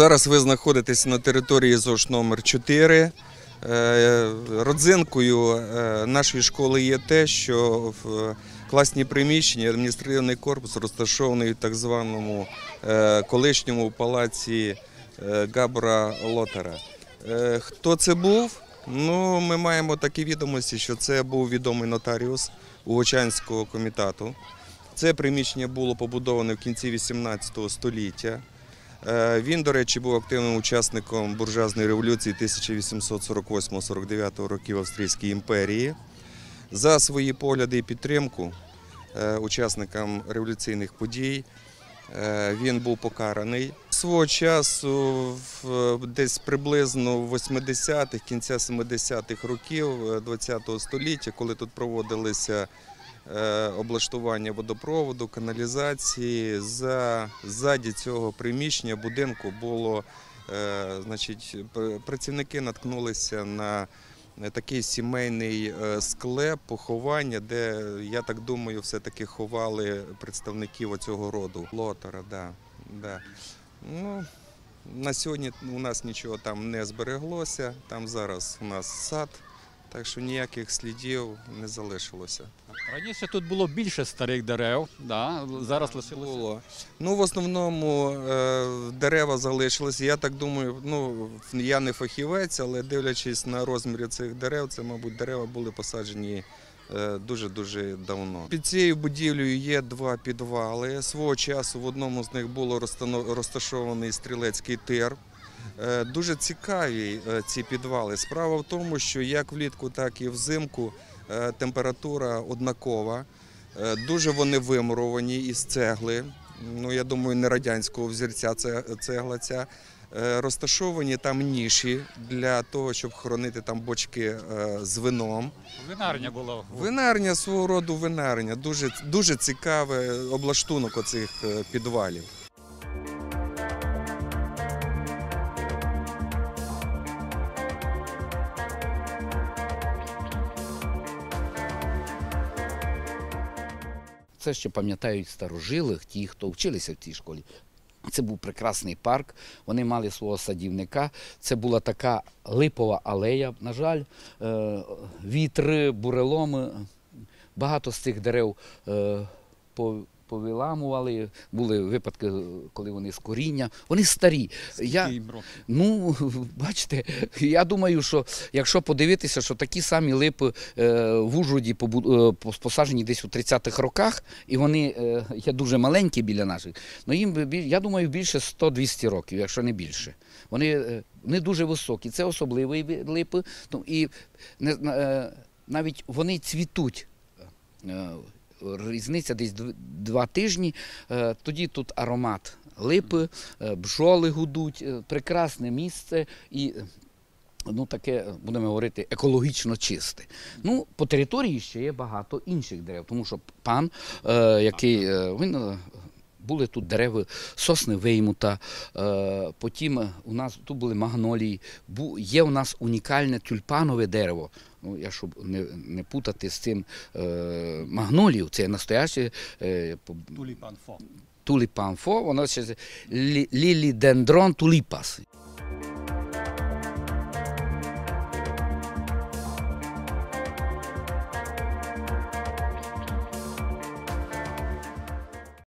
Зараз ви знаходитесь на території ЗОШ номер 4 е, Родзинкою е, нашої школи є те, що в класні приміщення, адміністративний корпус розташований в так званому е, колишньому палаці Габра Лотера. Хто це був? Ну, Ми маємо такі відомості, що це був відомий нотаріус Угочанського комітету. Це приміщення було побудоване в кінці 18 століття. Е, він, до речі, був активним учасником буржуазної революції 1848-49 років Австрійської імперії. За свої погляди і підтримку е, учасникам революційних подій. Е, він був покараний свого часу, десь приблизно в 80-х, кінця 70-х років ХХ століття, коли тут проводилися Е, облаштування водопроводу, каналізації. За ззаді цього приміщення будинку було е, значить, працівники наткнулися на такий сімейний е, склеп, поховання, де я так думаю, все-таки ховали представників оцього роду. Лотера, да, да. Ну, на сьогодні у нас нічого там не збереглося. Там зараз у нас сад. Так що ніяких слідів не залишилося. Раніше тут було більше старих дерев, да? зараз лишилося. Було. Ну, в основному е, дерева залишилися. Я так думаю, ну я не фахівець, але дивлячись на розміри цих дерев, це, мабуть, дерева були посаджені е, дуже-дуже давно. Під цією будівлею є два підвали. Свого часу в одному з них було розташований стрілецький тир. Е, дуже цікаві е, ці підвали. Справа в тому, що як влітку, так і взимку е, температура однакова. Дуже вони вимуровані із цегли. Ну я думаю, не радянського взірця цегла ця. Розташовані там ніші для того, щоб хоронити там бочки з вином. Винарня була винарня свого роду. Винарня дуже дуже цікаве облаштунок оцих підвалів. Це ще пам'ятають старожилих, ті, хто вчилися в цій школі. Це був прекрасний парк, вони мали свого садівника. Це була така липова алея. На жаль, е, вітри, буреломи, багато з цих дерев е, повиламували. Були випадки, коли вони з коріння. Вони старі. я, Ну, бачите, я думаю, що якщо подивитися, що такі самі липи е, в Ужгороді е, посаджені десь у 30-х роках, і вони е, є дуже маленькі біля наших, ну їм я думаю, більше 100-200 років, якщо не більше. Вони не дуже високі, це особливі липи. Ну, і навіть вони цвітуть різниця десь два тижні. Е, тоді тут аромат липи, е, бжоли гудуть, е, прекрасне місце і. Ну, таке, будемо говорити, екологічно чисте. Ну, по території ще є багато інших дерев, тому що пан, який він були тут дерева, сосни виймута. Е, потім у нас тут були магнолії. Є у нас унікальне тюльпанове дерево. Ну, я щоб не не путати з цим е, магнолію, це настояще е, тулі панфо. Туліпанфо, воно ще лілідендрон туліпас.